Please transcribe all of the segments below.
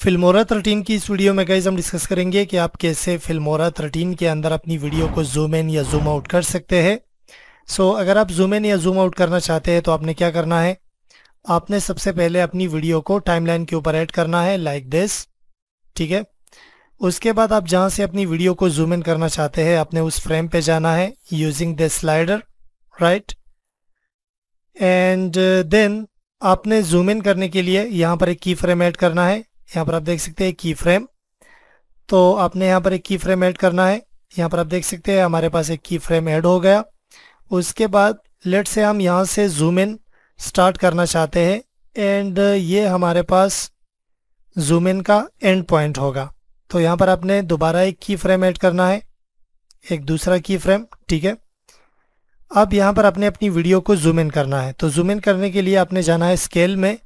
Filmora 13 की इस video में गाइज हम डिस्कस करेंगे कि आप कैसे फिल्मोरा 13 के अंदर अपनी वीडियो को जूम इन या जूम आउट कर सकते हैं सो so, अगर आप जूम इन या जूम आउट करना चाहते हैं तो आपने क्या करना है आपने सबसे पहले अपनी वीडियो को टाइमलाइन के ऊपर ऐड करना है लाइक दिस ठीक है उसके बाद आप जहाँ से अपनी वीडियो को जूम इन करना चाहते हैं आपने उस फ्रेम पे जाना है using the slider right and then आपने जूम इन करने के लिए यहाँ पर एक की फ्रेम ऐड करना है यहाँ पर आप देख सकते हैं की फ्रेम तो आपने यहाँ पर एक की फ्रेम ऐड करना है यहाँ पर आप देख सकते हैं हमारे पास एक की फ्रेम ऐड हो गया उसके बाद लेट से हम यहाँ से जूम इन स्टार्ट करना चाहते हैं एंड ये हमारे पास जूम इन का एंड पॉइंट होगा तो यहाँ पर आपने दोबारा एक की फ्रेम ऐड करना है एक दूसरा की फ्रेम ठीक है अब यहाँ पर आपने अपनी वीडियो को जूम इन करना है तो जूम इन करने के लिए आपने जाना है स्केल में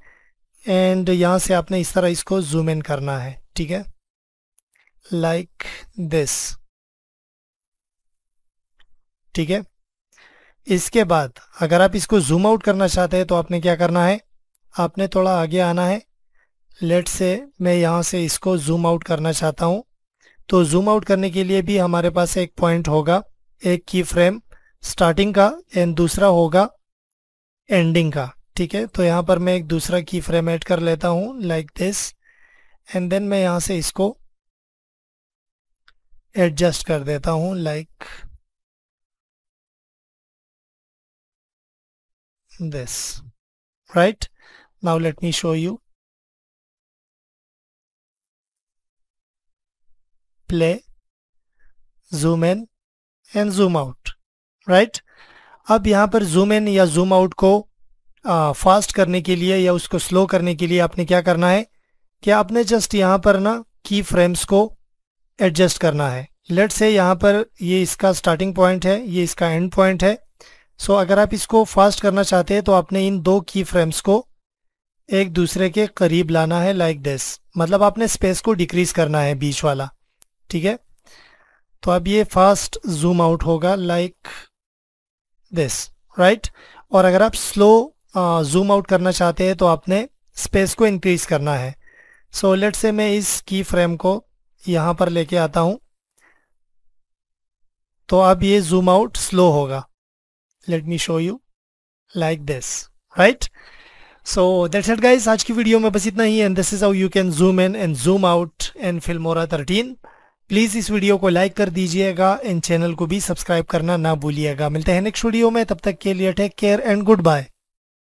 एंड यहाँ से आपने इस तरह इसको जूम इन करना है ठीक है लाइक दिस ठीक है इसके बाद अगर आप इसको जूम आउट करना चाहते हैं तो आपने क्या करना है आपने थोड़ा आगे आना है लेट से मैं यहाँ से इसको जूम आउट करना चाहता हूँ तो जूम आउट करने के लिए भी हमारे पास एक पॉइंट होगा एक की फ्रेम स्टार्टिंग का एंड दूसरा होगा एंडिंग का ठीक है तो यहाँ पर मैं एक दूसरा की फ्रेम ऐड कर लेता हूँ लाइक दिस एंड देन मैं यहाँ से इसको एडजस्ट कर देता हूँ like this right now let me show you play zoom in and zoom out right अब यहाँ पर जूम इन या जूम आउट को फास्ट करने के लिए या उसको स्लो करने के लिए आपने क्या करना है कि आपने जस्ट यहाँ पर ना की फ्रेम्स को एडजस्ट करना है लेट से यहाँ पर ये इसका स्टार्टिंग पॉइंट है ये इसका एंड पॉइंट है सो अगर आप इसको फास्ट करना चाहते हैं तो आपने इन दो की फ्रेम्स को एक दूसरे के करीब लाना है लाइक दिस मतलब आपने स्पेस को डिक्रीज करना है बीच वाला ठीक है तो अब ये फास्ट जूम आउट होगा लाइक दिस राइट और अगर आप स्लो जूम आउट करना चाहते हैं तो आपने स्पेस को इंक्रीज करना है सो लेट से मैं इस की फ्रेम को यहाँ पर लेके आता हूँ तो अब ये जूम आउट स्लो होगा let me show you like this right so that's it guys आज की वीडियो में बस इतना ही and this is how you can zoom in and zoom out in Filmora thirteen please इस वीडियो को लाइक कर दीजिएगा एंड चैनल को भी सब्सक्राइब करना ना भूलिएगा मिलते हैं नेक्स्ट वीडियो में तब तक के लिए take care and good bye